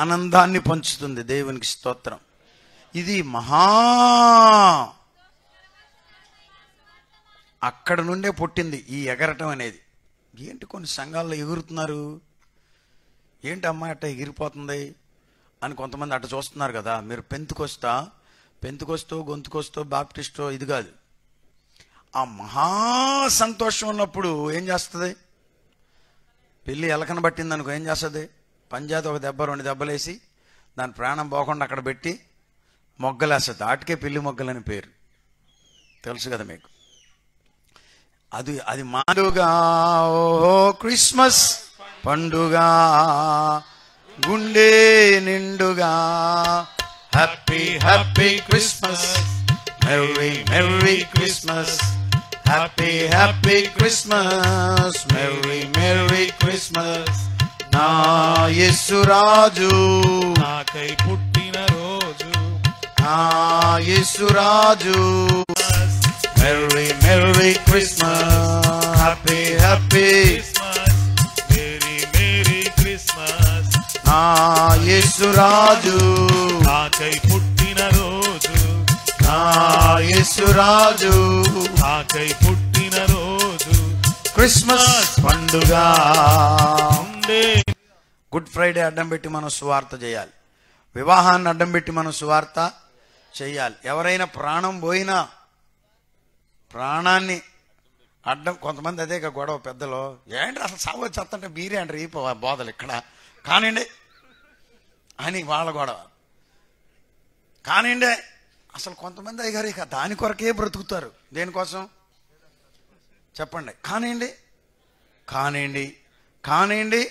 ఆనందాన్ని పంచుతుంది దేవునికి స్తోత్రం ఇది మహా అక్కడ నుండే పుట్టింది ఈ ఎగరటం అనేది ఏంటి కొన్ని సంఘాల్లో ఎగురుతున్నారు ఏంటి అమ్మాయి అట్ట ఎగిరిపోతుంది అని కొంతమంది అట్ట చూస్తున్నారు కదా మీరు పెంతుకొస్తా పెంతుకొస్తో గొంతుకొస్తో బాప్టిస్టో ఇది కాదు ఆ మహా సంతోషం ఉన్నప్పుడు ఏం చేస్తుంది పెళ్ళి ఎలకన అనుకో ఏం చేస్తుంది పంజాతో ఒక దెబ్బ రెండు దెబ్బలేసి దాని ప్రాణం పోకుండా అక్కడ పెట్టి మొగ్గలేస్తుంది ఆటికే పిల్లి మొగ్గలని పేరు తెలుసు కదా మీకు అది అది మాడుగ ఓ క్రిస్మస్ పండుగ గుండె నిండుగా happy happy Christmas merry merry Christmas happy happy Christmas merry merry Christmas నా రాజు నాకై పుట్టిన రోజు నా రాజు merry merry Christmas happy happy merry merry Christmas నా యేసురాజు నాకై పుట్టిన రోజు నా రాజు నాకై పుట్టిన రోజు క్రిస్మస్ పండుగ చేయండి గుడ్ ఫ్రైడే అడ్డం పెట్టి మనం సువార్త చేయాలి వివాహాన్ని అడ్డం పెట్టి మనం సువార్త చేయాలి ఎవరైనా ప్రాణం పోయినా ప్రాణాన్ని అడ్డం కొంతమంది అదే గొడవ పెద్దలు ఏంటి అసలు సాగు చెత్తంటే మీరే అంటారు ఈ బోధలు ఇక్కడ కానివ్వండి అని వాళ్ళ గొడవ కానివ్వండి అసలు కొంతమంది అయ్యారు ఇక దాని కొరకే బ్రతుకుతారు దేనికోసం చెప్పండి కానివ్వండి కానివ్వండి కానివ్వండి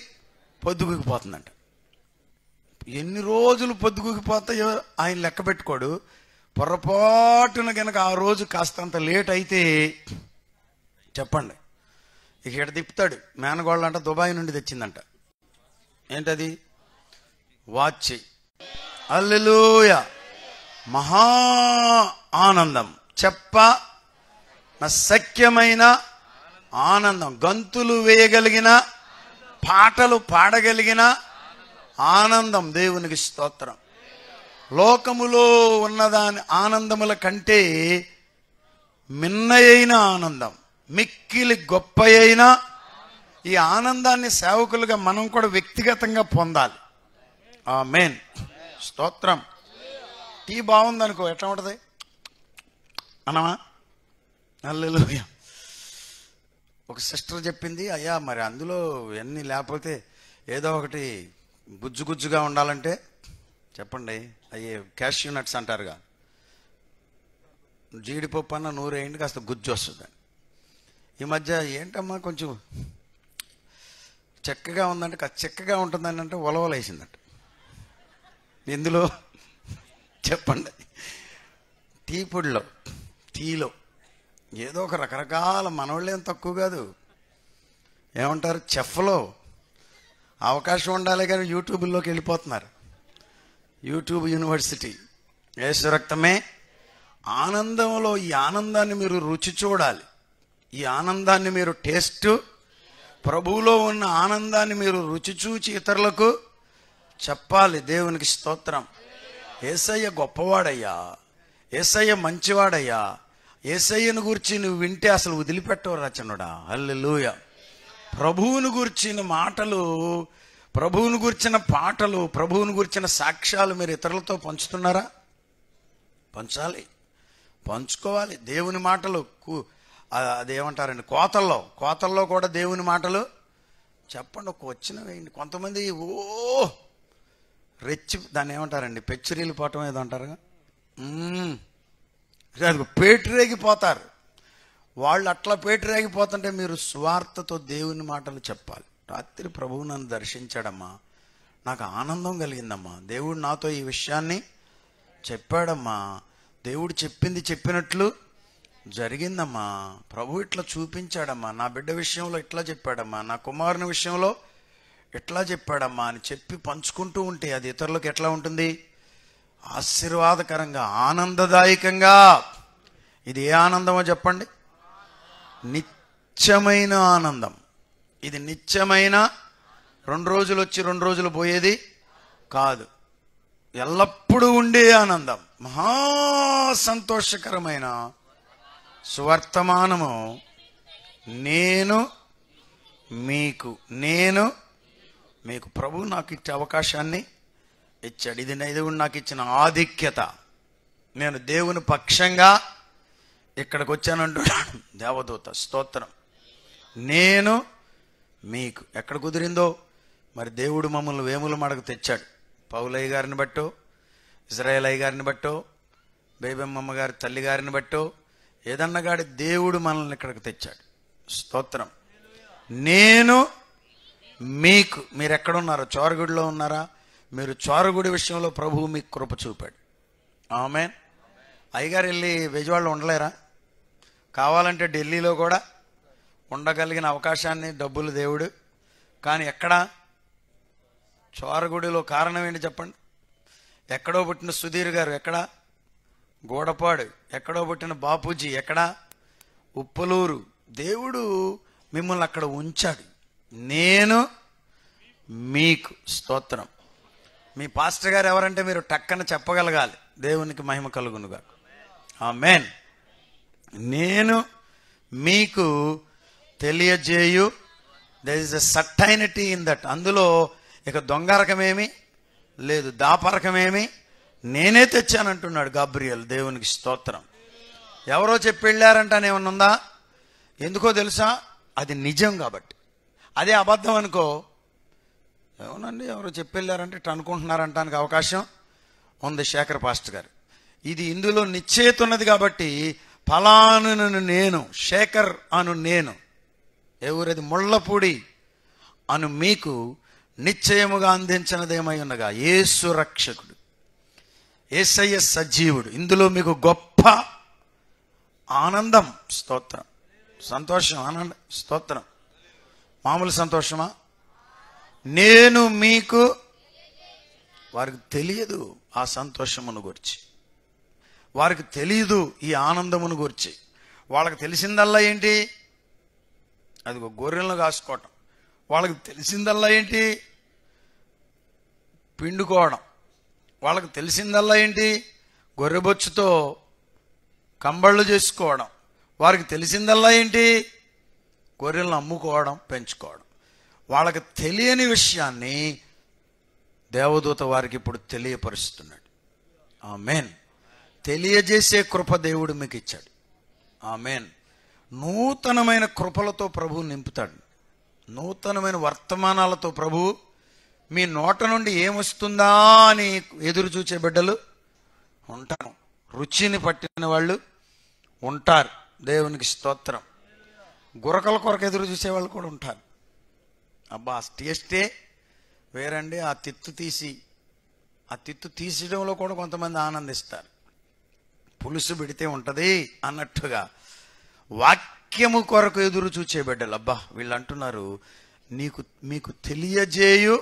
పొద్దుగుకిపోతుందంట ఎన్ని రోజులు పొద్దుగుకిపోతాయో ఆయన లెక్క పెట్టుకోడు పొరపాటున కనుక ఆ రోజు కాస్తంత లేట్ అయితే చెప్పండి ఇక ఇక్కడ తిప్పుతాడు మేనగోళ్ళ అంట దుబాయ్ నుండి తెచ్చిందంట ఏంటది వాచ్ అల్లెలూయ మహా ఆనందం చెప్ప నా సఖ్యమైన ఆనందం గంతులు వేయగలిగిన పాటలు పాడగలిగిన ఆనందం దేవునికి స్తోత్రం లోకములో ఉన్నదాని ఆనందముల కంటే మిన్నయైన ఆనందం మిక్కిలి గొప్ప అయినా ఈ ఆనందాన్ని సేవకులుగా మనం కూడా వ్యక్తిగతంగా పొందాలి ఆ మెయిన్ స్తోత్రం టీ బాగుందనుకో ఎట్లా ఉంటుంది అనమా నల్లెలు ఒక సిస్టర్ చెప్పింది అయ్యా మరి అందులో ఎన్ని లేకపోతే ఏదో ఒకటి గుజ్జుగుజ్జుగా గుజ్జుగా ఉండాలంటే చెప్పండి అయ్యే క్యాష్ నట్స్ అంటారుగా జీడిపప్పు అన్న నూరు వేయండి కాస్త గుజ్జు వస్తుంది ఈ మధ్య ఏంటమ్మా కొంచెం చెక్కగా ఉందంటే చెక్కగా ఉంటుందని అంటే ఉలవలేసిందంట ఎందులో చెప్పండి టీ పొడిలో టీలో ఏదో ఒక రకరకాల ఏం తక్కువ కాదు ఏమంటారు చెఫ్లో అవకాశం ఉండాలి కానీ యూట్యూబ్లోకి వెళ్ళిపోతున్నారు యూట్యూబ్ యూనివర్సిటీ రక్తమే ఆనందంలో ఈ ఆనందాన్ని మీరు రుచి చూడాలి ఈ ఆనందాన్ని మీరు టేస్ట్ ప్రభువులో ఉన్న ఆనందాన్ని మీరు రుచి చూచి ఇతరులకు చెప్పాలి దేవునికి స్తోత్రం ఏసయ్య గొప్పవాడయ్యా ఏసయ్య మంచివాడయ్యా ఏసయ్యను గురించి నువ్వు వింటే అసలు వదిలిపెట్టవు రచనుడా అల్లెలుయ ప్రభువును గుర్చిన మాటలు ప్రభువును గుర్చిన పాటలు ప్రభువును గుర్చిన సాక్ష్యాలు మీరు ఇతరులతో పంచుతున్నారా పంచాలి పంచుకోవాలి దేవుని మాటలు అదేమంటారండి కోతల్లో కోతల్లో కూడా దేవుని మాటలు చెప్పండి ఒక వచ్చిన వేయండి కొంతమంది ఓ రెచ్చి దాన్ని ఏమంటారండి పెచ్చురీలు పోవటం ఏదో అంటారు అది పేటరేగిపోతారు వాళ్ళు అట్లా పేటరేగిపోతుంటే మీరు స్వార్థతో దేవుని మాటలు చెప్పాలి రాత్రి ప్రభువు నన్ను దర్శించాడమ్మా నాకు ఆనందం కలిగిందమ్మా దేవుడు నాతో ఈ విషయాన్ని చెప్పాడమ్మా దేవుడు చెప్పింది చెప్పినట్లు జరిగిందమ్మా ప్రభు ఇట్లా చూపించాడమ్మా నా బిడ్డ విషయంలో ఇట్లా చెప్పాడమ్మా నా కుమారుని విషయంలో ఎట్లా చెప్పాడమ్మా అని చెప్పి పంచుకుంటూ ఉంటే అది ఇతరులకు ఎట్లా ఉంటుంది ఆశీర్వాదకరంగా ఆనందదాయకంగా ఇది ఏ ఆనందమో చెప్పండి నిత్యమైన ఆనందం ఇది నిత్యమైన రెండు రోజులు వచ్చి రెండు రోజులు పోయేది కాదు ఎల్లప్పుడూ ఉండే ఆనందం మహా సంతోషకరమైన సువర్తమానము నేను మీకు నేను మీకు ప్రభు నాకు ఇచ్చే అవకాశాన్ని ఇచ్చాడు ఇది దేవుడు నాకు ఇచ్చిన ఆధిక్యత నేను దేవుని పక్షంగా ఇక్కడికి వచ్చానంటున్నాను దేవదూత స్తోత్రం నేను మీకు ఎక్కడ కుదిరిందో మరి దేవుడు మమ్మల్ని వేములు మడకు తెచ్చాడు పౌలయ్య గారిని బట్టో అయ్య గారిని బట్టో బేబమ్మమ్మ గారి తల్లి గారిని బట్టో ఏదన్నగాడి దేవుడు మనల్ని ఇక్కడికి తెచ్చాడు స్తోత్రం నేను మీకు మీరు ఎక్కడున్నారో చోరగుడిలో ఉన్నారా మీరు చారుగుడి విషయంలో ప్రభువు మీకు కృప చూపాడు ఆమె అయ్యగారు వెళ్ళి విజయవాడలో ఉండలేరా కావాలంటే ఢిల్లీలో కూడా ఉండగలిగిన అవకాశాన్ని డబ్బులు దేవుడు కానీ ఎక్కడా చోరగుడిలో కారణం ఏంటి చెప్పండి ఎక్కడో పుట్టిన సుధీర్ గారు ఎక్కడా గోడపాడు ఎక్కడో పుట్టిన బాపూజీ ఎక్కడా ఉప్పలూరు దేవుడు మిమ్మల్ని అక్కడ ఉంచాడు నేను మీకు స్తోత్రం మీ పాస్టర్ గారు ఎవరంటే మీరు టక్కన చెప్పగలగాలి దేవునికి మహిమ కలుగునుగా ఆ మేన్ నేను మీకు తెలియజేయు there is a certainty in that అందులో ఇక దొంగరకమేమి లేదు దాపరకమేమి నేనే తెచ్చానంటున్నాడు గాబ్రియల్ దేవునికి స్తోత్రం ఎవరో చెప్పి వెళ్ళారంటానే ఉందా ఎందుకో తెలుసా అది నిజం కాబట్టి అదే అబద్ధం అనుకో ఏమోనండి ఎవరో చెప్పెళ్ళారంటే ఇట్లా అనుకుంటున్నారంటానికి అవకాశం ఉంది శేఖర్ పాస్ట్ గారు ఇది ఇందులో నిశ్చేత ఉన్నది కాబట్టి ఫలాను నేను శేఖర్ అను నేను ఎవరది ముళ్ళపూడి అను మీకు నిశ్చయముగా అందించినదేమై ఉండగా ఏసు రక్షకుడు ఏసయ్య సజీవుడు ఇందులో మీకు గొప్ప ఆనందం స్తోత్రం సంతోషం ఆనందం స్తోత్రం మామూలు సంతోషమా నేను మీకు వారికి తెలియదు ఆ సంతోషమును గురించి వారికి తెలియదు ఈ ఆనందమును గురించి వాళ్ళకి తెలిసిందల్లా ఏంటి అది ఒక గొర్రెలను కాసుకోవటం వాళ్ళకి తెలిసిందల్లా ఏంటి పిండుకోవడం వాళ్ళకి తెలిసిందల్లా ఏంటి గొర్రెబొచ్చుతో కంబళ్ళు చేసుకోవడం వారికి తెలిసిందల్లా ఏంటి గొర్రెలను అమ్ముకోవడం పెంచుకోవడం వాళ్ళకి తెలియని విషయాన్ని దేవదూత వారికి ఇప్పుడు తెలియపరుస్తున్నాడు ఆ మెయిన్ తెలియజేసే కృప దేవుడు మీకు ఇచ్చాడు ఆ మెయిన్ నూతనమైన కృపలతో ప్రభు నింపుతాడు నూతనమైన వర్తమానాలతో ప్రభు మీ నోట నుండి ఏమొస్తుందా అని ఎదురు చూచే బిడ్డలు ఉంటారు రుచిని పట్టిన వాళ్ళు ఉంటారు దేవునికి స్తోత్రం గురకల కొరకు ఎదురు చూసేవాళ్ళు కూడా ఉంటారు అబ్బా ఆ టేస్టే వేరండి ఆ తిత్తు తీసి ఆ తిత్తు తీసడంలో కూడా కొంతమంది ఆనందిస్తారు పులుసు పెడితే ఉంటుంది అన్నట్టుగా వాక్యము కొరకు ఎదురు చూచే బిడ్డలు అబ్బా వీళ్ళు అంటున్నారు నీకు మీకు తెలియజేయు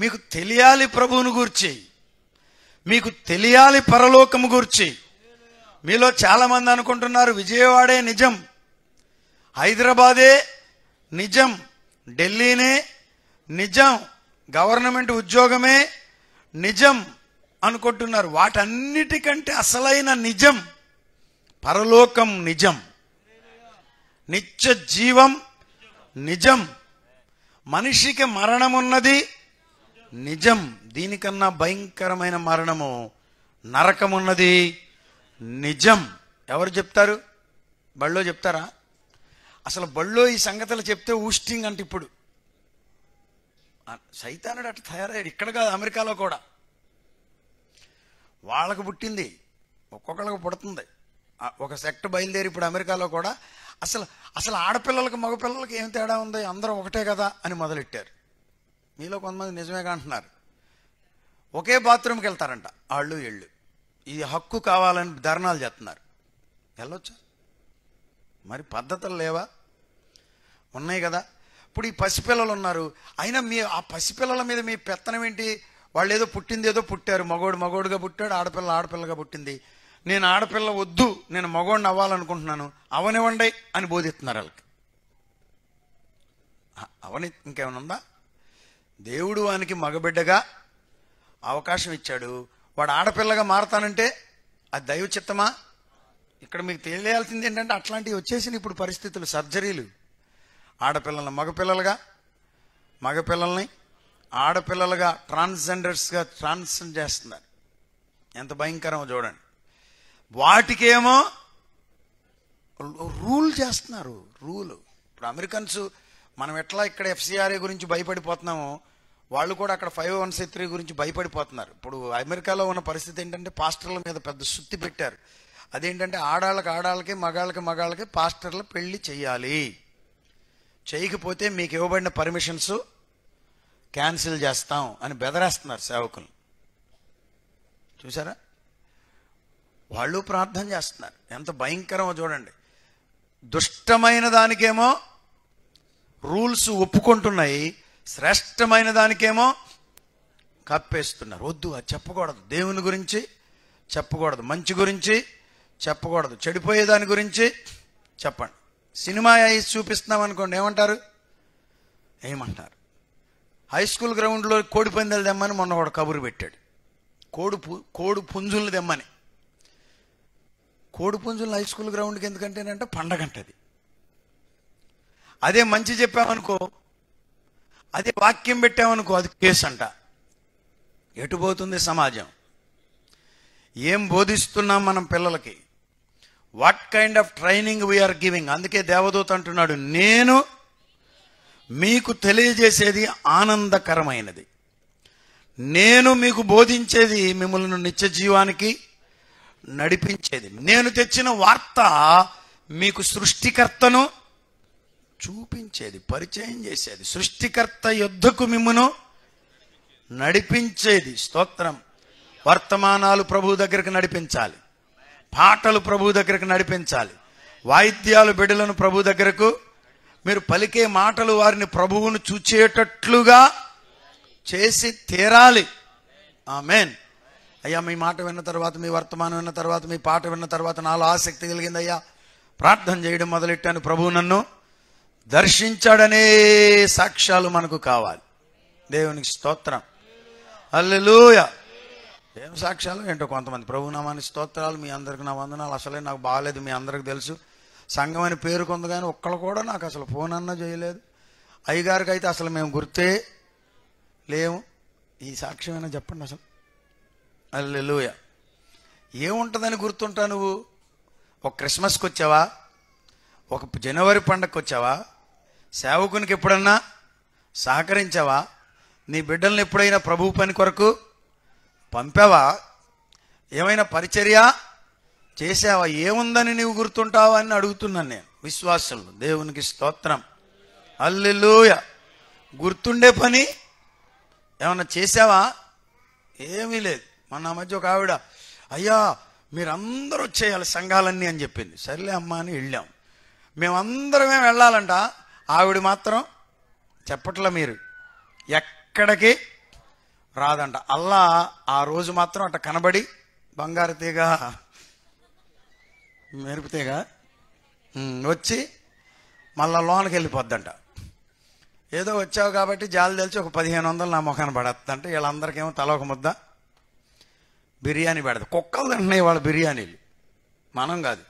మీకు తెలియాలి ప్రభువును గూర్చి మీకు తెలియాలి పరలోకము గూర్చి మీలో చాలామంది అనుకుంటున్నారు విజయవాడే నిజం హైదరాబాదే నిజం ఢిల్లీనే నిజం గవర్నమెంట్ ఉద్యోగమే నిజం అనుకుంటున్నారు వాటన్నిటికంటే అసలైన నిజం పరలోకం నిజం నిత్య జీవం నిజం మనిషికి మరణం ఉన్నది నిజం దీనికన్నా భయంకరమైన మరణము నరకమున్నది నిజం ఎవరు చెప్తారు బళ్ళో చెప్తారా అసలు బళ్ళో ఈ సంగతులు చెప్తే ఊస్టింగ్ అంటే ఇప్పుడు సైతానుడు అట్లా తయారయ్యాడు ఇక్కడ కాదు అమెరికాలో కూడా వాళ్ళకు పుట్టింది ఒక్కొక్కళ్ళకి పుడుతుంది ఒక సెక్ట్ బయలుదేరి ఇప్పుడు అమెరికాలో కూడా అసలు అసలు ఆడపిల్లలకు మగపిల్లలకి ఏం తేడా ఉంది అందరూ ఒకటే కదా అని మొదలెట్టారు మీలో కొంతమంది నిజమేగా అంటున్నారు ఒకే బాత్రూమ్కి వెళ్తారంట వాళ్ళు వెళ్ళు ఈ హక్కు కావాలని ధర్నాలు చేస్తున్నారు వెళ్ళొచ్చా మరి పద్ధతులు లేవా ఉన్నాయి కదా ఇప్పుడు ఈ పసిపిల్లలు ఉన్నారు అయినా మీ ఆ పసిపిల్లల మీద మీ పెత్తనం ఏంటి వాళ్ళు ఏదో పుట్టింది ఏదో పుట్టారు మగోడు మగోడుగా పుట్టాడు ఆడపిల్ల ఆడపిల్లగా పుట్టింది నేను ఆడపిల్ల వద్దు నేను మగోడిని అవ్వాలనుకుంటున్నాను అవనివ్వండి అని బోధిస్తున్నారు వాళ్ళకి అవని ఇంకేమైనా ఉందా దేవుడు వానికి మగబిడ్డగా అవకాశం ఇచ్చాడు వాడు ఆడపిల్లగా మారతానంటే అది దైవ చిత్తమా ఇక్కడ మీకు తెలియాల్సింది ఏంటంటే అట్లాంటివి వచ్చేసిన ఇప్పుడు పరిస్థితులు సర్జరీలు ఆడపిల్లల్ని మగపిల్లలుగా మగపిల్లల్ని ఆడపిల్లలుగా ట్రాన్స్జెండర్స్గా ట్రాన్స్జెండ్ చేస్తున్నారు ఎంత భయంకరమో చూడండి వాటికేమో రూల్ చేస్తున్నారు రూల్ ఇప్పుడు అమెరికన్స్ మనం ఎట్లా ఇక్కడ ఎఫ్సిఆర్ఏ గురించి భయపడిపోతున్నామో వాళ్ళు కూడా అక్కడ ఫైవ్ వన్ త్రీ గురించి భయపడిపోతున్నారు ఇప్పుడు అమెరికాలో ఉన్న పరిస్థితి ఏంటంటే పాస్టర్ల మీద పెద్ద సుత్తి పెట్టారు అదేంటంటే ఆడాళ్ళకి ఆడాళ్ళకి మగాళ్ళకి మగాళ్ళకి పాస్టర్లు పెళ్లి చేయాలి చేయకపోతే మీకు ఇవ్వబడిన పర్మిషన్స్ క్యాన్సిల్ చేస్తాం అని బెదరేస్తున్నారు సేవకులు చూసారా వాళ్ళు ప్రార్థన చేస్తున్నారు ఎంత భయంకరమో చూడండి దుష్టమైన దానికేమో రూల్స్ ఒప్పుకుంటున్నాయి శ్రేష్టమైన దానికేమో కప్పేస్తున్నారు వద్దు అది చెప్పకూడదు దేవుని గురించి చెప్పకూడదు మంచి గురించి చెప్పకూడదు చెడిపోయేదాని గురించి చెప్పండి సినిమా ఐస్ చూపిస్తున్నాం అనుకోండి ఏమంటారు ఏమంటారు హై స్కూల్ గ్రౌండ్లో కోడి పందెలు తెమ్మని మొన్న ఒక కబురు పెట్టాడు కోడి కోడి పుంజులు తెమ్మని కోడి పుంజులు హై స్కూల్ గ్రౌండ్కి ఎందుకంటేనంటే పండగంటది అదే మంచి చెప్పామనుకో అదే వాక్యం పెట్టామనుకో అది కేసు అంట ఎటు పోతుంది సమాజం ఏం బోధిస్తున్నాం మనం పిల్లలకి what kind of training we are giving అందుకే దేవదూత అంటున్నాడు నేను మీకు తెలియజేసేది ఆనందకరమైనది నేను మీకు బోధించేది మిమ్మల్ని నిత్య జీవానికి నడిపించేది నేను తెచ్చిన వార్త మీకు సృష్టికర్తను చూపించేది పరిచయం చేసేది సృష్టికర్త యుద్ధకు మిమ్మను నడిపించేది స్తోత్రం వర్తమానాలు ప్రభు దగ్గరికి నడిపించాలి పాటలు ప్రభు దగ్గరకు నడిపించాలి వాయిద్యాలు బిడ్డలను ప్రభు దగ్గరకు మీరు పలికే మాటలు వారిని ప్రభువును చూచేటట్లుగా చేసి తీరాలి ఆమెన్ అయ్యా మీ మాట విన్న తర్వాత మీ వర్తమానం విన్న తర్వాత మీ పాట విన్న తర్వాత నాలో ఆసక్తి కలిగింది అయ్యా ప్రార్థన చేయడం మొదలెట్టాను ప్రభువు నన్ను దర్శించాడనే సాక్ష్యాలు మనకు కావాలి దేవునికి స్తోత్రం అల్లెలూయా ఏం సాక్ష్యాలు ఏంటో కొంతమంది ప్రభునామాని స్తోత్రాలు మీ అందరికి నా వందనాలు అసలే నాకు బాగాలేదు మీ అందరికి తెలుసు సంఘం అని పేరు కొందగానే కానీ ఒక్కళ్ళు కూడా నాకు అసలు ఫోన్ అన్నా చేయలేదు అయ్యగారికి అయితే అసలు మేము గుర్తే లేము ఈ సాక్ష్యమైనా చెప్పండి అసలు లూయ ఏముంటుందని గుర్తుంటా నువ్వు ఒక క్రిస్మస్కి వచ్చావా ఒక జనవరి పండగకి వచ్చావా సేవకునికి ఎప్పుడన్నా సహకరించావా నీ బిడ్డల్ని ఎప్పుడైనా ప్రభు పని కొరకు పంపావా ఏమైనా పరిచర్య చేసావా ఏముందని నీవు గుర్తుంటావా అని అడుగుతున్నాను నేను విశ్వాసంలో దేవునికి స్తోత్రం అల్లెలూయ గుర్తుండే పని ఏమన్నా చేసావా ఏమీ లేదు మన మధ్య ఒక ఆవిడ అయ్యా మీరందరూ చేయాలి సంఘాలన్నీ అని చెప్పింది సర్లే అమ్మా అని వెళ్ళాం మేమందరమే వెళ్ళాలంట ఆవిడ మాత్రం చెప్పట్ల మీరు ఎక్కడికి రాదంట అల్లా ఆ రోజు మాత్రం అట్ట కనబడి బంగారు తీగ మెరుపు తీగ వచ్చి మళ్ళా లోనకి వెళ్ళిపోద్దంట ఏదో వచ్చావు కాబట్టి జాలి తెలిసి ఒక పదిహేను వందలు నా ముఖాన పడేస్తుందంటే వీళ్ళందరికేమో తల ఒక ముద్ద బిర్యానీ పెడదు కుక్కలు తింటున్నాయి వాళ్ళ బిర్యానీలు మనం కాదు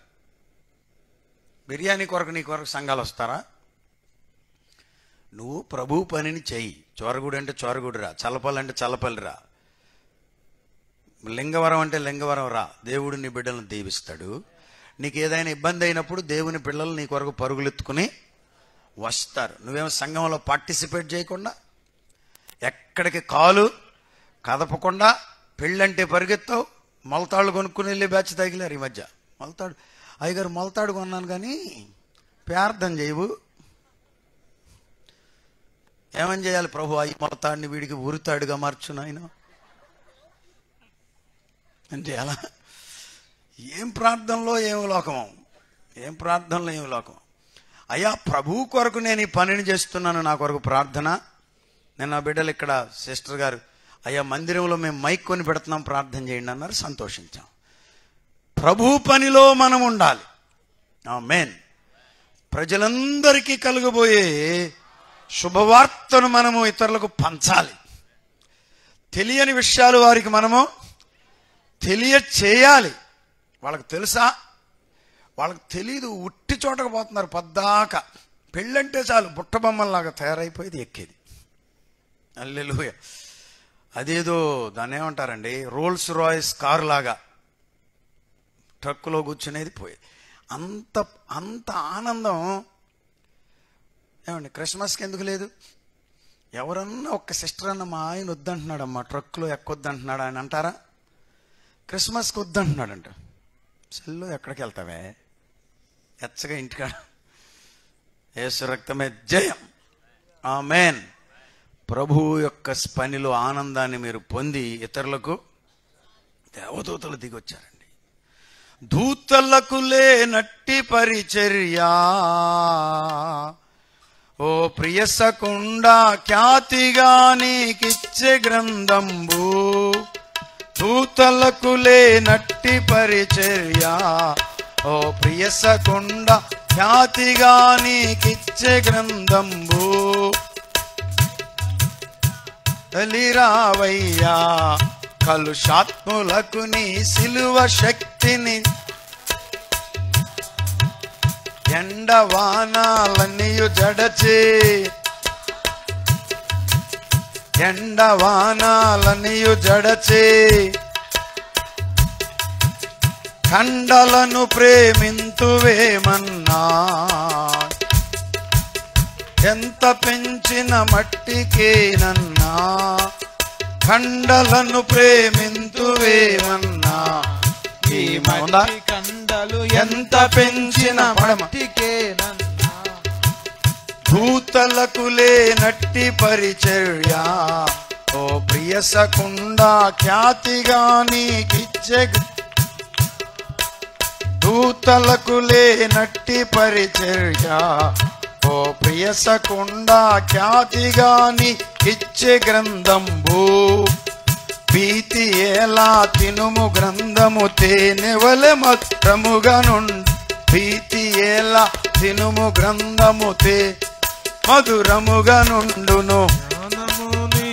బిర్యానీ కొరకు నీ కొరకు సంఘాలు వస్తారా నువ్వు ప్రభు పనిని చెయ్యి చోరగుడు అంటే చోరగుడు రా చలపల్లి అంటే చలపల్లి రా లింగవరం అంటే లింగవరం రా దేవుడు నీ బిడ్డలను దీవిస్తాడు నీకు ఏదైనా ఇబ్బంది అయినప్పుడు దేవుని పిల్లలు నీ కొరకు పరుగులెత్తుకుని వస్తారు నువ్వేమో సంఘంలో పార్టిసిపేట్ చేయకుండా ఎక్కడికి కాలు కదపకుండా పెళ్ళంటే పరిగెత్తావు మొలతాళ్ళు కొనుక్కుని వెళ్ళి బ్యాచ్ తగిలారు ఈ మధ్య మొలతాడు అయ్యగారు మొలతాడు కొన్నాను కానీ ప్రార్థన చేయవు ఏమని చేయాలి ప్రభు ఈ మొత్తాన్ని వీడికి ఉరుతాడుగా మార్చు నాయన ఏం చేయాలా ఏం ప్రార్థనలో ఏం లోకం ఏం ప్రార్థనలో ఏం లోకం అయ్యా ప్రభు కొరకు నేను ఈ పనిని చేస్తున్నాను నా కొరకు ప్రార్థన నేను నా బిడ్డలు ఇక్కడ సిస్టర్ గారు అయ్యా మందిరంలో మేము మైక్ కొని పెడుతున్నాం ప్రార్థన చేయండి అన్నారు సంతోషించాం ప్రభు పనిలో మనం ఉండాలి మెయిన్ ప్రజలందరికీ కలుగబోయే శుభవార్తను మనము ఇతరులకు పంచాలి తెలియని విషయాలు వారికి మనము తెలియ చేయాలి వాళ్ళకి తెలుసా వాళ్ళకి తెలియదు ఉట్టి చోటకు పోతున్నారు పద్దాక పెళ్ళంటే చాలు బుట్టబొమ్మల్లాగా తయారైపోయేది ఎక్కేది అల్లెలు అదేదో దాన్ని ఏమంటారండి రోల్స్ రాయ్స్ కారు లాగా ట్రక్కులో కూర్చునేది పోయేది అంత అంత ఆనందం ఏమండి క్రిస్మస్కి ఎందుకు లేదు ఎవరన్నా ఒక్క సిస్టర్ అన్న మా ఆయన అమ్మా ట్రక్లో ఎక్కొద్దంటున్నాడు ఆయన అంటారా క్రిస్మస్కి అంట సెల్లో ఎక్కడికి వెళ్తావే ఎచ్చగా ఇంటికాడ యేసు రక్తమే జయం ఆ మేన్ ప్రభువు యొక్క పనిలో ఆనందాన్ని మీరు పొంది ఇతరులకు దేవదూతలు దిగొచ్చారండి దూతలకు లేనట్టి పరిచర్యా ఓ ప్రియసకుండా ఖ్యాతిగా నీకిచ్చే గ్రంథంబు దూతలకు లేనట్టి పరిచర్య ఓ ప్రియసకుండా ఖ్యాతిగా నీకిచ్చే గ్రంథంబు తలిరావయ్యా కలుషాత్ములకు నీ శిలువ శక్తిని ఎండ వానాలన్నీ జడచి ఎండ వానాలన్నీయు జడచి కండలను ప్రేమింతువేమన్నా ఎంత పెంచిన మట్టికేనన్నా కండలను ప్రేమింతువేమన్నా ఈ మౌన పాలు ఎంత పెంచిన భూతలకు లేనట్టి పరిచర్య ఓ ప్రియసకుండా ఖ్యాతిగా నీకిచ్చే దూతలకు లేనట్టి పరిచర్య ఓ ప్రియసకుండా ఖ్యాతిగాని ఇచ్చే గ్రంథంబూ భీతి ఎలా తినుము గ్రంథము తేనెవలె మధురముగనుండు భీతి ఎలా తినుము గ్రంథము తే మధురముగనుండును జ్ఞానము నీ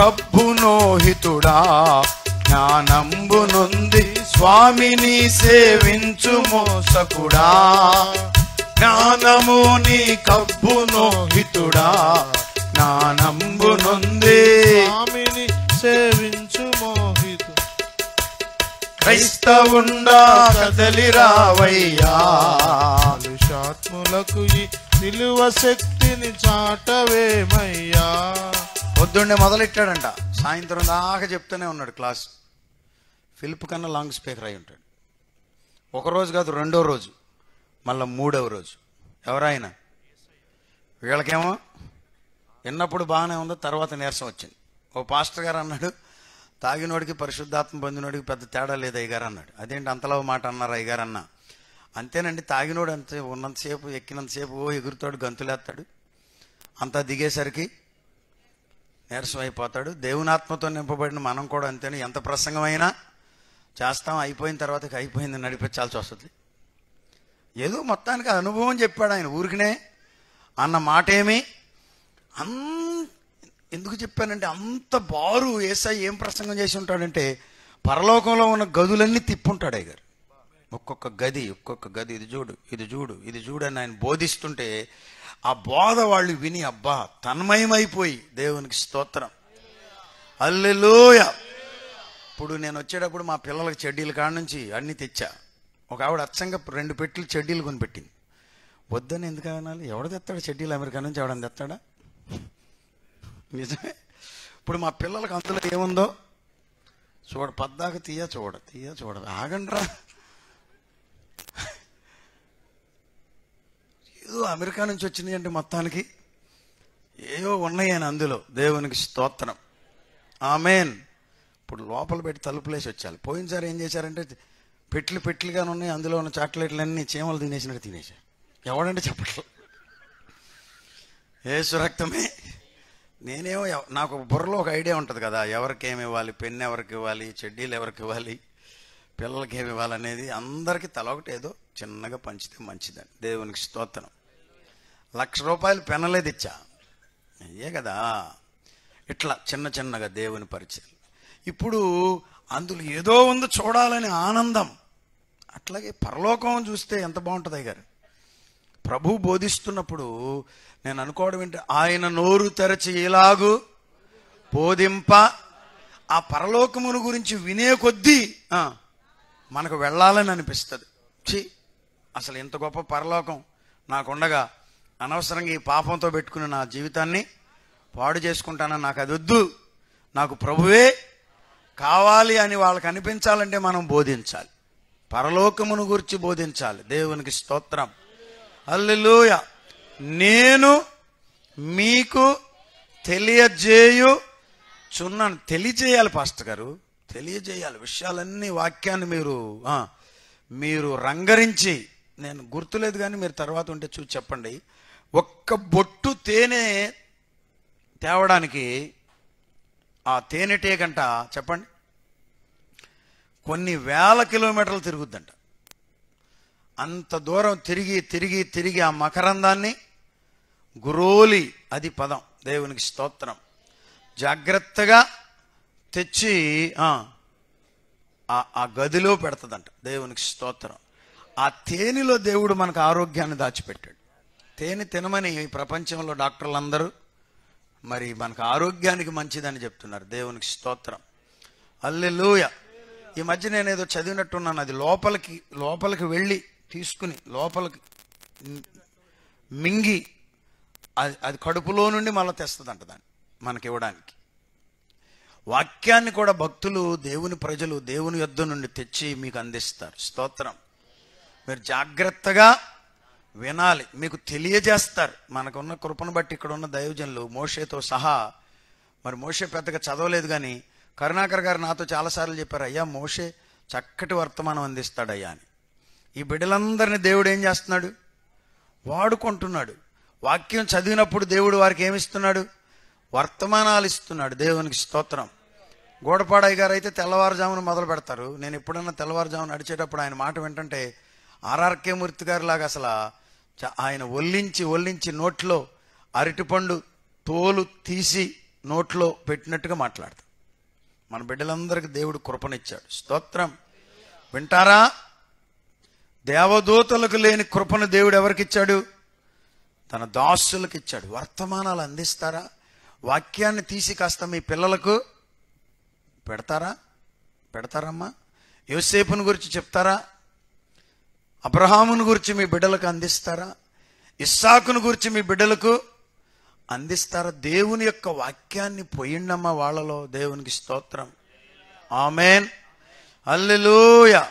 కబ్బు నోహితుడా జ్ఞానంబునుంది స్వామిని సేవించు మోసకుడా జ్ఞానము నీ కబ్బు నోహితుడా జ్ఞానంబునుంది స్వామిని సేవించు మోహితు క్రైస్తవుండా కదలి రావయ్యా ఈ నిలువ శక్తిని చాటవేమయ్యా పొద్దున్నే మొదలెట్టాడంట సాయంత్రం దాకా చెప్తూనే ఉన్నాడు క్లాస్ ఫిలిప్ కన్నా లాంగ్ స్పీకర్ అయి ఉంటాడు ఒకరోజు కాదు రెండో రోజు మళ్ళీ మూడవ రోజు ఎవరాయన వీళ్ళకేమో విన్నప్పుడు బాగానే ఉందో తర్వాత నీరసం వచ్చింది ఓ పాస్టర్ గారు అన్నాడు తాగినోడికి పరిశుద్ధాత్మ పొందినోడికి పెద్ద తేడా లేదు అయ్యగారు అన్నాడు అదేంటి అంతలో మాట అన్నారు అయ్యగారు అన్న అంతేనండి తాగినోడు అంతే ఉన్నంతసేపు ఎక్కినంతసేపు ఓ ఎగురుతాడు గంతులేస్తాడు అంతా దిగేసరికి నీరసం అయిపోతాడు దేవునాత్మతో నింపబడిన మనం కూడా అంతేను ఎంత ప్రసంగమైనా చేస్తాం అయిపోయిన తర్వాత అయిపోయింది నడిపించాల్సి వస్తుంది ఏదో మొత్తానికి అనుభవం చెప్పాడు ఆయన ఊరికినే అన్న మాట ఏమీ అం ఎందుకు చెప్పానంటే అంత బారు ఏసై ఏం ప్రసంగం చేసి ఉంటాడంటే పరలోకంలో ఉన్న గదులన్నీ తిప్పుంటాడు గారు ఒక్కొక్క గది ఒక్కొక్క గది ఇది చూడు ఇది చూడు ఇది చూడు అని ఆయన బోధిస్తుంటే ఆ బోధ వాళ్ళు విని అబ్బా తన్మయమైపోయి దేవునికి స్తోత్రం అల్లెలోయ ఇప్పుడు నేను వచ్చేటప్పుడు మా పిల్లలకి చెడ్డీలు కాడ నుంచి అన్ని తెచ్చా ఒక ఆవిడ అచ్చంగా రెండు పెట్లు చెడ్డీలు కొనిపెట్టింది వద్దని ఎందుకు అనాలి ఎవడ తెస్తాడు చెడ్డీలు అమెరికా నుంచి ఎవడని తెస్తాడా నిజమే ఇప్పుడు మా పిల్లలకు అందులో ఏముందో చూడ పద్దాక తీయ చూడ తీయ చూడ ఆగండ్రా ఏదో అమెరికా నుంచి వచ్చినాయి అంటే మొత్తానికి ఏవో ఉన్నాయని అందులో దేవునికి స్తోత్రం ఆమెన్ ఇప్పుడు లోపల పెట్టి తలుపులేసి వచ్చాలి పోయినసారి ఏం చేశారంటే పెట్లు పెట్లుగానే ఉన్నాయి అందులో ఉన్న అన్నీ చీమలు తినేసినట్టు తినేసారు ఎవడంటే చెప్పట్లేదు ఏసు రక్తమే నేనేమో నాకు బుర్రలో ఒక ఐడియా ఉంటుంది కదా ఎవరికి ఏమి ఇవ్వాలి పెన్ను ఎవరికి ఇవ్వాలి చెడ్డీలు ఎవరికి ఇవ్వాలి పిల్లలకి ఏమి ఇవ్వాలనేది అందరికీ తలొకటి ఏదో చిన్నగా పంచితే మంచిదని దేవునికి స్తోత్రం లక్ష రూపాయలు పెనలేదు ఇచ్చా అయ్యే కదా ఇట్లా చిన్న చిన్నగా దేవుని పరిచయం ఇప్పుడు అందులో ఏదో ఉందో చూడాలని ఆనందం అట్లాగే పరలోకం చూస్తే ఎంత బాగుంటుంది గారు ప్రభు బోధిస్తున్నప్పుడు నేను అనుకోవడం ఏంటి ఆయన నోరు తెరచి ఇలాగు బోధింప ఆ పరలోకమును గురించి వినే కొద్దీ మనకు వెళ్ళాలని అనిపిస్తుంది ఛీ అసలు ఇంత గొప్ప పరలోకం నాకుండగా అనవసరంగా ఈ పాపంతో పెట్టుకుని నా జీవితాన్ని పాడు చేసుకుంటానని నాకు అది వద్దు నాకు ప్రభువే కావాలి అని వాళ్ళకి అనిపించాలంటే మనం బోధించాలి పరలోకమును గురించి బోధించాలి దేవునికి స్తోత్రం అల్లెలుయ నేను మీకు తెలియజేయు చున్నాను తెలియజేయాలి పాస్టర్ గారు తెలియజేయాలి విషయాలన్నీ వాక్యాన్ని మీరు మీరు రంగరించి నేను గుర్తులేదు కానీ మీరు తర్వాత ఉంటే చూసి చెప్పండి ఒక్క బొట్టు తేనె తేవడానికి ఆ తేనెటే గంట చెప్పండి కొన్ని వేల కిలోమీటర్లు తిరుగుద్దంట అంత దూరం తిరిగి తిరిగి తిరిగి ఆ మకరందాన్ని గురోలి అది పదం దేవునికి స్తోత్రం జాగ్రత్తగా తెచ్చి ఆ గదిలో పెడతదంట దేవునికి స్తోత్రం ఆ తేనెలో దేవుడు మనకు ఆరోగ్యాన్ని దాచిపెట్టాడు తేనె తినమని ఈ ప్రపంచంలో డాక్టర్లందరూ మరి మనకు ఆరోగ్యానికి మంచిదని చెప్తున్నారు దేవునికి స్తోత్రం అల్లెలూయ ఈ మధ్య నేను ఏదో చదివినట్టున్నాను అది లోపలికి లోపలికి వెళ్ళి తీసుకుని లోపలికి మింగి అది అది కడుపులో నుండి మళ్ళీ తెస్తుందంట దాన్ని మనకి ఇవ్వడానికి వాక్యాన్ని కూడా భక్తులు దేవుని ప్రజలు దేవుని యుద్ధం నుండి తెచ్చి మీకు అందిస్తారు స్తోత్రం మీరు జాగ్రత్తగా వినాలి మీకు తెలియజేస్తారు మనకున్న కృపను బట్టి ఇక్కడ ఉన్న దైవజనులు మోషేతో సహా మరి మోషే పెద్దగా చదవలేదు కానీ కరుణాకర్ గారు నాతో చాలాసార్లు చెప్పారు అయ్యా మోషే చక్కటి వర్తమానం అందిస్తాడయ్యా అని ఈ బిడ్డలందరినీ దేవుడు ఏం చేస్తున్నాడు వాడుకుంటున్నాడు వాక్యం చదివినప్పుడు దేవుడు వారికి ఏమిస్తున్నాడు వర్తమానాలు ఇస్తున్నాడు దేవునికి స్తోత్రం గోడపాడయ్య గారు అయితే తెల్లవారుజామున మొదలు పెడతారు నేను ఎప్పుడన్నా తెల్లవారుజామున నడిచేటప్పుడు ఆయన మాట వింటంటే ఆర్ఆర్కే మూర్తి గారి లాగా అసలు ఆయన ఒల్లించి ఒల్లించి నోట్లో అరటిపండు తోలు తీసి నోట్లో పెట్టినట్టుగా మాట్లాడతాడు మన బిడ్డలందరికీ దేవుడు కృపనిచ్చాడు స్తోత్రం వింటారా దేవదూతలకు లేని కృపను దేవుడు ఎవరికిచ్చాడు తన దాసులకు ఇచ్చాడు వర్తమానాలు అందిస్తారా వాక్యాన్ని తీసి కాస్త మీ పిల్లలకు పెడతారా పెడతారమ్మా యోసేపుని గురించి చెప్తారా అబ్రహాముని గురించి మీ బిడ్డలకు అందిస్తారా ఇస్సాకును గురించి మీ బిడ్డలకు అందిస్తారా దేవుని యొక్క వాక్యాన్ని పోయిండమ్మా వాళ్ళలో దేవునికి స్తోత్రం ఆమెన్ అల్లెలూయా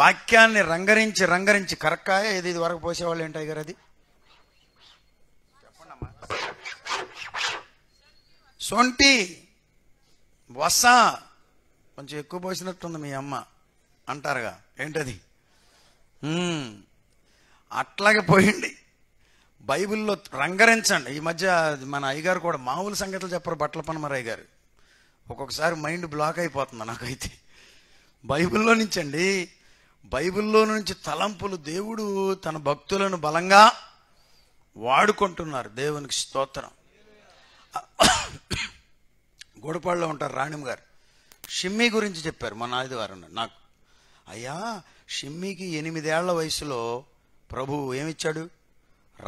వాక్యాన్ని రంగరించి రంగరించి కరక్కాయ ఏది ఇది వరకు పోసేవాళ్ళు ఏంటాయి గారు అది సొంటి వస కొంచెం ఎక్కువ పోసినట్టుంది మీ అమ్మ అంటారుగా ఏంటది అట్లాగే పోయింది బైబిల్లో రంగరించండి ఈ మధ్య మన అయ్యగారు కూడా మామూలు సంగతులు చెప్పరు బట్టల పనమర గారు ఒక్కొక్కసారి మైండ్ బ్లాక్ అయిపోతుంది నాకైతే బైబిల్లో నుంచండి బైబిల్లో నుంచి తలంపులు దేవుడు తన భక్తులను బలంగా వాడుకుంటున్నారు దేవునికి స్తోత్రం గోడపాడులో ఉంటారు రాణిమ్ గారు షిమ్మి గురించి చెప్పారు మా ఆదివారం నాకు అయ్యా షిమ్మికి ఎనిమిదేళ్ల వయసులో ప్రభువు ఏమిచ్చాడు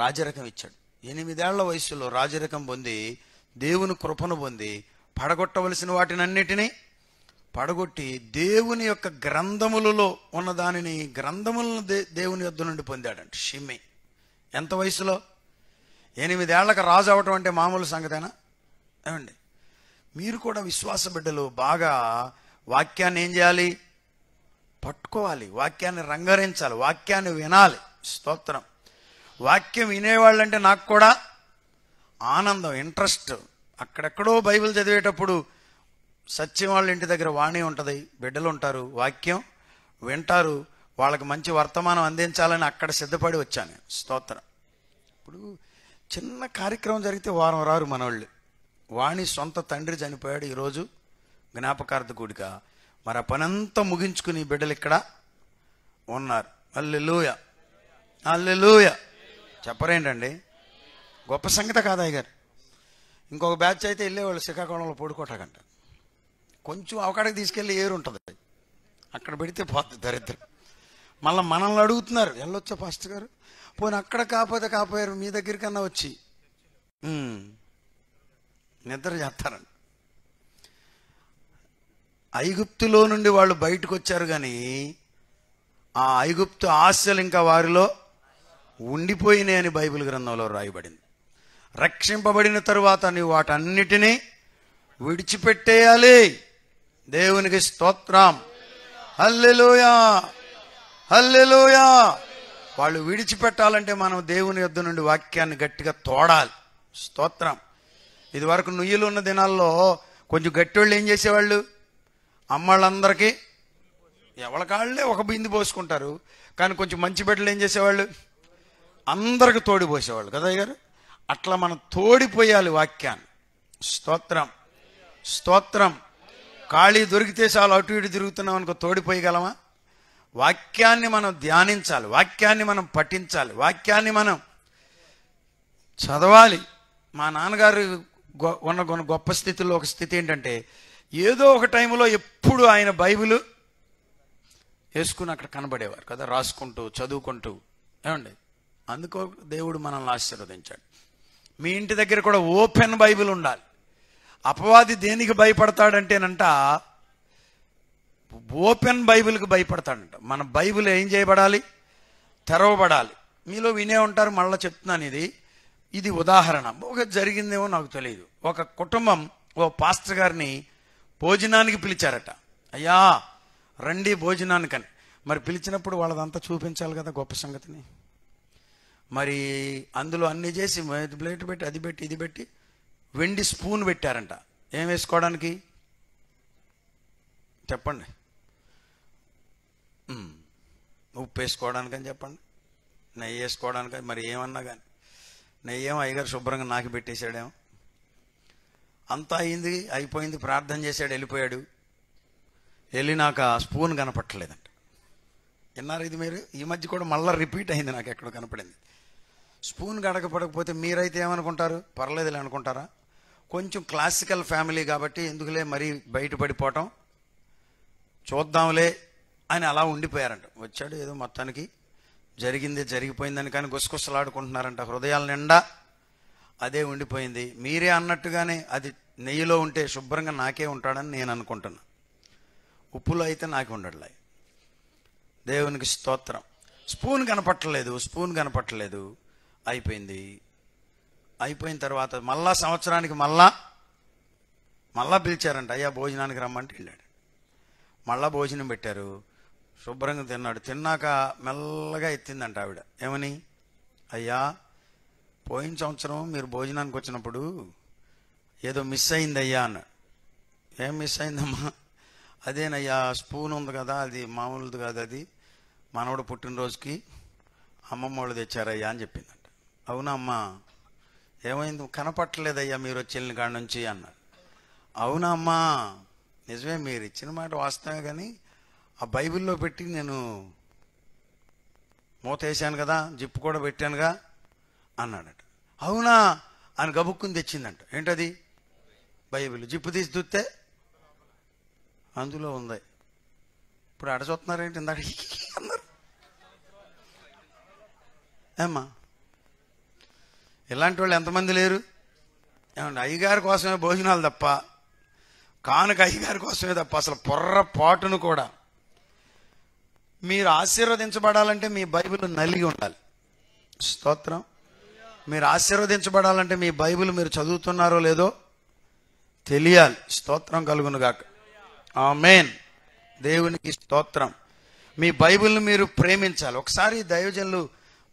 రాజరకం ఇచ్చాడు ఎనిమిదేళ్ల వయసులో రాజరకం పొంది దేవుని కృపను పొంది పడగొట్టవలసిన వాటినన్నిటినీ పడగొట్టి దేవుని యొక్క గ్రంథములలో ఉన్న దానిని గ్రంథములను దేవుని యొద్ నుండి పొందాడంట షిమ్మి ఎంత వయసులో ఎనిమిదేళ్లకు రాజు అవటం అంటే మామూలు సంగతేనా ఏమండి మీరు కూడా విశ్వాస బిడ్డలు బాగా వాక్యాన్ని ఏం చేయాలి పట్టుకోవాలి వాక్యాన్ని రంగరించాలి వాక్యాన్ని వినాలి స్తోత్రం వాక్యం వినేవాళ్ళంటే నాకు కూడా ఆనందం ఇంట్రెస్ట్ అక్కడెక్కడో బైబిల్ చదివేటప్పుడు సత్యం వాళ్ళ ఇంటి దగ్గర వాణి ఉంటుంది బిడ్డలు ఉంటారు వాక్యం వింటారు వాళ్ళకి మంచి వర్తమానం అందించాలని అక్కడ సిద్ధపడి వచ్చాను స్తోత్రం ఇప్పుడు చిన్న కార్యక్రమం జరిగితే వారం రారు మనవాళ్ళు వాణి సొంత తండ్రి చనిపోయాడు ఈరోజు జ్ఞాపకార్థ కూడిక మరి ఆ పనంతా ముగించుకుని బిడ్డలు ఇక్కడ ఉన్నారు అల్లెలూయ అల్లెలూయ చెప్పరేంటండి గొప్ప సంగతి కాదయ్య గారు ఇంకొక బ్యాచ్ అయితే వెళ్ళేవాళ్ళు శ్రీకాకుళంలో పొడుకోటాకంటారు కొంచెం అవకాడకి తీసుకెళ్ళి ఏరు ఉంటుంది అక్కడ పెడితే పోతుంది దరిద్రం మళ్ళీ మనల్ని అడుగుతున్నారు వెళ్ళొచ్చా ఫాస్ట్ గారు పోనీ అక్కడ కాకపోతే కాపోయారు మీ దగ్గరికన్నా వచ్చి నిద్ర చేస్తారండి ఐగుప్తులో నుండి వాళ్ళు బయటకు వచ్చారు కానీ ఆ ఐగుప్తు ఆశలు ఇంకా వారిలో ఉండిపోయినాయని బైబిల్ గ్రంథంలో రాయబడింది రక్షింపబడిన తరువాత నీవు వాటన్నిటినీ విడిచిపెట్టేయాలి దేవునికి స్తోత్రం హల్లెలూయా హల్లెలూయా వాళ్ళు విడిచిపెట్టాలంటే మనం దేవుని యొద్ నుండి వాక్యాన్ని గట్టిగా తోడాలి స్తోత్రం ఇది వరకు నుయ్యలు ఉన్న దినాల్లో కొంచెం గట్టివాళ్ళు ఏం చేసేవాళ్ళు అమ్మాళ్ళందరికీ ఎవరికాళ్ళే ఒక బిందు పోసుకుంటారు కానీ కొంచెం మంచి బిడ్డలు ఏం చేసేవాళ్ళు అందరికి తోడి పోసేవాళ్ళు కదా గారు అట్లా మనం తోడిపోయాలి వాక్యాన్ని స్తోత్రం స్తోత్రం ఖాళీ దొరికితే చాలు అటు ఇటు తిరుగుతున్నాం అనుకో తోడిపోయగలమా వాక్యాన్ని మనం ధ్యానించాలి వాక్యాన్ని మనం పఠించాలి వాక్యాన్ని మనం చదవాలి మా నాన్నగారు ఉన్న కొన్ని గొప్ప స్థితిలో ఒక స్థితి ఏంటంటే ఏదో ఒక టైంలో ఎప్పుడు ఆయన బైబిల్ వేసుకుని అక్కడ కనబడేవారు కదా రాసుకుంటూ చదువుకుంటూ ఏమండి అందుకో దేవుడు మనల్ని ఆశీర్వదించాడు మీ ఇంటి దగ్గర కూడా ఓపెన్ బైబిల్ ఉండాలి అపవాది దేనికి భయపడతాడంటేనంట ఓపెన్ బైబిల్కి భయపడతాడంట మన బైబిల్ ఏం చేయబడాలి తెరవబడాలి మీలో వినే ఉంటారు మళ్ళీ చెప్తున్నాను ఇది ఇది ఉదాహరణ ఒక జరిగిందేమో నాకు తెలియదు ఒక కుటుంబం ఓ పాస్టర్ గారిని భోజనానికి పిలిచారట అయ్యా రండి భోజనానికని మరి పిలిచినప్పుడు వాళ్ళదంతా చూపించాలి కదా గొప్ప సంగతిని మరి అందులో అన్ని చేసి ప్లేట్ పెట్టి అది పెట్టి ఇది పెట్టి వెండి స్పూన్ పెట్టారంట ఏం వేసుకోవడానికి చెప్పండి ఉప్పు వేసుకోవడానికని చెప్పండి నెయ్యి వేసుకోవడానికని మరి ఏమన్నా కానీ నెయ్యి ఏమో అయ్యగారు శుభ్రంగా నాకు పెట్టేశాడేమో అంతా అయింది అయిపోయింది ప్రార్థన చేశాడు వెళ్ళిపోయాడు వెళ్ళినాక స్పూన్ కనపట్టలేదంట విన్నారు ఇది మీరు ఈ మధ్య కూడా మళ్ళీ రిపీట్ అయింది నాకు ఎక్కడో కనపడింది స్పూన్ గడకపడకపోతే మీరైతే ఏమనుకుంటారు పర్లేదులే అనుకుంటారా కొంచెం క్లాసికల్ ఫ్యామిలీ కాబట్టి ఎందుకులే మరీ బయటపడిపోవటం చూద్దాంలే అని అలా ఉండిపోయారంట వచ్చాడు ఏదో మొత్తానికి జరిగింది జరిగిపోయిందని కానీ గుసగుసలాడుకుంటున్నారంట హృదయాల నిండా అదే ఉండిపోయింది మీరే అన్నట్టుగానే అది నెయ్యిలో ఉంటే శుభ్రంగా నాకే ఉంటాడని నేను అనుకుంటున్నా ఉప్పులో అయితే నాకు ఉండట్లే దేవునికి స్తోత్రం స్పూన్ కనపట్టలేదు స్పూన్ కనపట్టలేదు అయిపోయింది అయిపోయిన తర్వాత మళ్ళా సంవత్సరానికి మళ్ళా మళ్ళా పిలిచారంట అయ్యా భోజనానికి రమ్మంటే వెళ్ళాడు మళ్ళా భోజనం పెట్టారు శుభ్రంగా తిన్నాడు తిన్నాక మెల్లగా ఎత్తిందంట ఆవిడ ఏమని అయ్యా పోయిన సంవత్సరం మీరు భోజనానికి వచ్చినప్పుడు ఏదో మిస్ అయిందయ్యా అన్న ఏం మిస్ అయిందమ్మా అదేనయ్యా స్పూన్ ఉంది కదా అది మామూలుది కాదు అది మనవడు పుట్టినరోజుకి అమ్మమ్మ వాళ్ళు తెచ్చారయ్యా అని చెప్పిందంట అవునా అమ్మా ఏమైంది కనపట్టలేదయ్యా మీరు వచ్చిన కాడి నుంచి అన్నాడు అవునమ్మా నిజమే మీరు ఇచ్చిన మాట వాస్తవమే కానీ ఆ బైబిల్లో పెట్టి నేను మూత వేసాను కదా జిప్పు కూడా పెట్టానుగా అన్నాడట అవునా అని గబుక్కుని తెచ్చిందంట ఏంటది బైబిల్ జిప్పు తీసి దుత్తే అందులో ఉంది ఇప్పుడు అడచొస్తున్నారేంటి ఇందాక అన్నారు ఏమ్మా ఇలాంటి వాళ్ళు ఎంతమంది లేరు ఏమంటే అయ్యగారి కోసమే భోజనాలు తప్ప కానుక అయ్యగారి కోసమే తప్ప అసలు పొర్రపాటును కూడా మీరు ఆశీర్వదించబడాలంటే మీ బైబిల్ నలిగి ఉండాలి స్తోత్రం మీరు ఆశీర్వదించబడాలంటే మీ బైబిల్ మీరు చదువుతున్నారో లేదో తెలియాలి స్తోత్రం కలుగునుగాక మెయిన్ దేవునికి స్తోత్రం మీ బైబిల్ని మీరు ప్రేమించాలి ఒకసారి దైవజనులు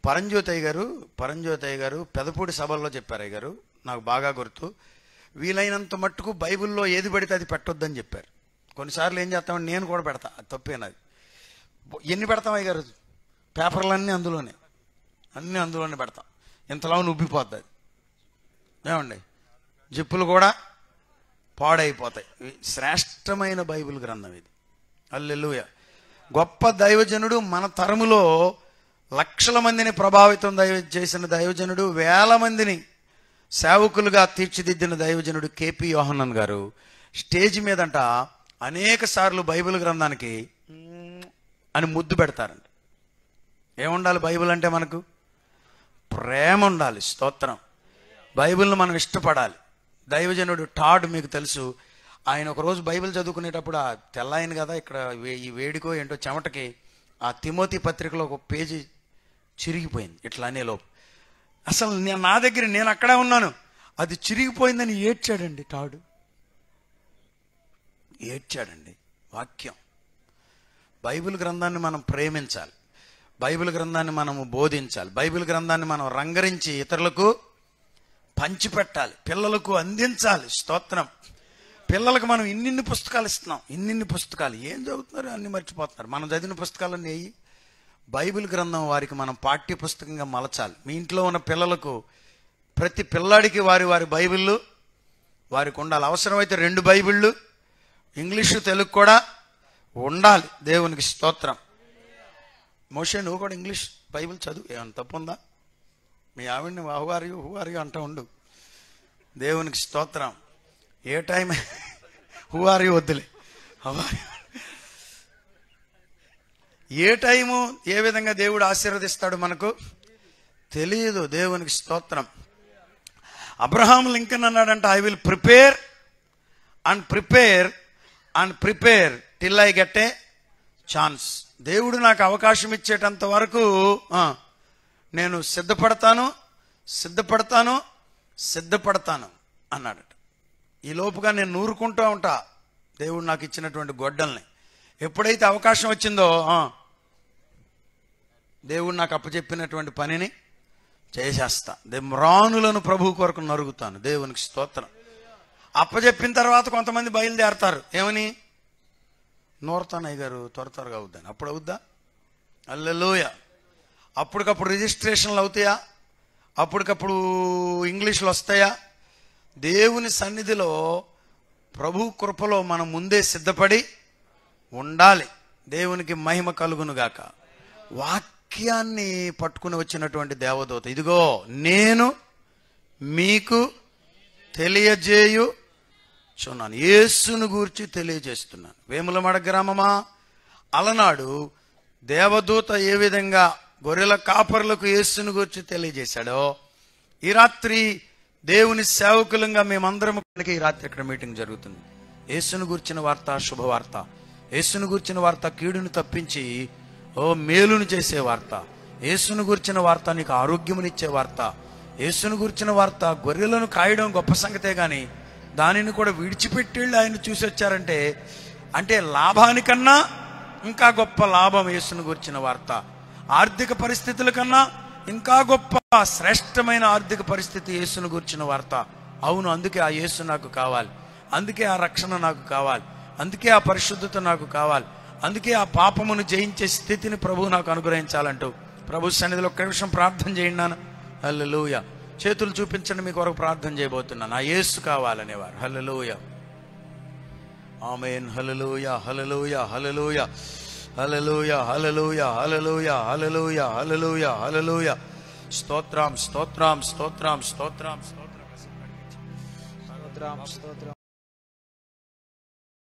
పరంజ్యోతయ్య గారు పరంజ్యోతయ్య గారు పెదపూడి సభల్లో చెప్పారు గారు నాకు బాగా గుర్తు వీలైనంత మట్టుకు బైబిల్లో ఏది పడితే అది పెట్టొద్దని చెప్పారు కొన్నిసార్లు ఏం చేస్తామని నేను కూడా పెడతా తప్పేనది ఎన్ని పెడతాం అయ్యగారు పేపర్లన్నీ అందులోనే అన్నీ అందులోనే పెడతాం ఇంతలా ఉబ్బిపోద్ది అది ఏమండి జిప్పులు కూడా పాడైపోతాయి శ్రేష్టమైన బైబిల్ గ్రంథం ఇది అల్లెలుయ గొప్ప దైవజనుడు మన తరములో లక్షల మందిని ప్రభావితం దైవ చేసిన దైవజనుడు వేల మందిని సేవకులుగా తీర్చిదిద్దిన దైవజనుడు కేపీ యోహన్నన్ గారు స్టేజ్ మీదంట అనేక సార్లు బైబిల్ గ్రంథానికి అని ముద్దు పెడతారండి ఏముండాలి బైబిల్ అంటే మనకు ప్రేమ ఉండాలి స్తోత్రం బైబిల్ను మనం ఇష్టపడాలి దైవజనుడు టాడ్ మీకు తెలుసు ఆయన ఒకరోజు బైబిల్ చదువుకునేటప్పుడు ఆ తెల్లాయన కదా ఇక్కడ ఈ వేడికో ఏంటో చెమటకి ఆ తిమోతి పత్రికలో ఒక పేజీ చిరిగిపోయింది ఇట్లా అనేలోపు అసలు నేను నా దగ్గర నేను అక్కడే ఉన్నాను అది చిరిగిపోయిందని ఏడ్చాడండి తాడు ఏడ్చాడండి వాక్యం బైబిల్ గ్రంథాన్ని మనం ప్రేమించాలి బైబిల్ గ్రంథాన్ని మనము బోధించాలి బైబిల్ గ్రంథాన్ని మనం రంగరించి ఇతరులకు పంచిపెట్టాలి పిల్లలకు అందించాలి స్తోత్రం పిల్లలకు మనం ఇన్నిన్ని పుస్తకాలు ఇస్తున్నాం ఇన్నిన్ని పుస్తకాలు ఏం చదువుతున్నారు అన్ని మర్చిపోతున్నారు మనం చదివిన పుస్తకాలన్నీ వేయి బైబిల్ గ్రంథం వారికి మనం పాఠ్యపుస్తకంగా మలచాలి మీ ఇంట్లో ఉన్న పిల్లలకు ప్రతి పిల్లాడికి వారి వారి బైబిళ్ళు వారికి ఉండాలి అవసరమైతే రెండు బైబిళ్ళు ఇంగ్లీషు తెలుగు కూడా ఉండాలి దేవునికి స్తోత్రం మోషే నువ్వు కూడా ఇంగ్లీష్ బైబిల్ చదువు ఏమైనా తప్పు ఉందా మీ ఆవిడని వాహువారి హువారి అంటూ ఉండు దేవునికి స్తోత్రం ఏ టైం హువారి వద్దులే హువారి ఏ టైము ఏ విధంగా దేవుడు ఆశీర్వదిస్తాడు మనకు తెలియదు దేవునికి స్తోత్రం అబ్రహాం లింకన్ అన్నాడంటే I will prepare and prepare and prepare till I get a chance దేవుడు నాకు అవకాశం ఇచ్చేటంత వరకు నేను సిద్ధపడతాను సిద్ధపడతాను సిద్ధపడతాను అన్నాడట ఈ లోపుగా నేను నూరుకుంటూ ఉంటా దేవుడు నాకు ఇచ్చినటువంటి గొడ్డల్ని ఎప్పుడైతే అవకాశం వచ్చిందో దేవుడు నాకు అప్పచెప్పినటువంటి పనిని చేసేస్తా మ్రానులను ప్రభు కొరకు నరుగుతాను దేవునికి స్తోత్రం అప్పచెప్పిన తర్వాత కొంతమంది బయలుదేరతారు ఏమని నూరతానయ్య గారు త్వర త్వరగా అవుద్దాను అప్పుడు అవుద్దా అల్లెలోయ అప్పటికప్పుడు రిజిస్ట్రేషన్లు అవుతాయా అప్పటికప్పుడు ఇంగ్లీష్లు వస్తాయా దేవుని సన్నిధిలో ప్రభు కృపలో మనం ముందే సిద్ధపడి ఉండాలి దేవునికి మహిమ కలుగునుగాక వాక్ వాక్యాన్ని పట్టుకుని వచ్చినటువంటి దేవదూత ఇదిగో నేను మీకు తెలియజేయు చూన్నాను యేసును గూర్చి తెలియజేస్తున్నాను వేములమడ గ్రామమా అలనాడు దేవదూత ఏ విధంగా గొర్రెల కాపర్లకు యేసును గూర్చి తెలియజేశాడో ఈ రాత్రి దేవుని సేవకులంగా మేమందరం ఈ రాత్రి ఇక్కడ మీటింగ్ జరుగుతుంది యేసును గూర్చిన వార్త శుభవార్త యేసును గూర్చిన వార్త కీడును తప్పించి ఓ మేలును చేసే వార్త యేసును గురించిన వార్త నీకు ఆరోగ్యమునిచ్చే వార్త యేసును గుర్చిన వార్త గొర్రెలను కాయడం గొప్ప సంగతే కానీ దానిని కూడా విడిచిపెట్టి ఆయన చూసి వచ్చారంటే అంటే లాభానికన్నా ఇంకా గొప్ప లాభం యేసును గురించిన వార్త ఆర్థిక పరిస్థితుల కన్నా ఇంకా గొప్ప శ్రేష్టమైన ఆర్థిక పరిస్థితి యేసును గురించిన వార్త అవును అందుకే ఆ యేసు నాకు కావాలి అందుకే ఆ రక్షణ నాకు కావాలి అందుకే ఆ పరిశుద్ధత నాకు కావాలి అందుకే ఆ పాపమును జయించే స్థితిని ప్రభు నాకు అనుగ్రహించాలంటూ ప్రభు సన్నిధిలో ఒక్క నిమిషం ప్రార్థన చేయండి నాన్న హల్లెలూయ చేతులు చూపించండి మీకు వరకు ప్రార్థన చేయబోతున్నాను నా యేసు వారు హల్లెలూయ ఆమెన్ హలలోయ హలలోయ హలలోయ హలలోయ హలలోయ హలలోయ హలలోయ హలలోయ హలలోయ స్తోత్రం స్తోత్రం స్తోత్రం స్తోత్రం స్తోత్రం స్తోత్రం స్తోత్రం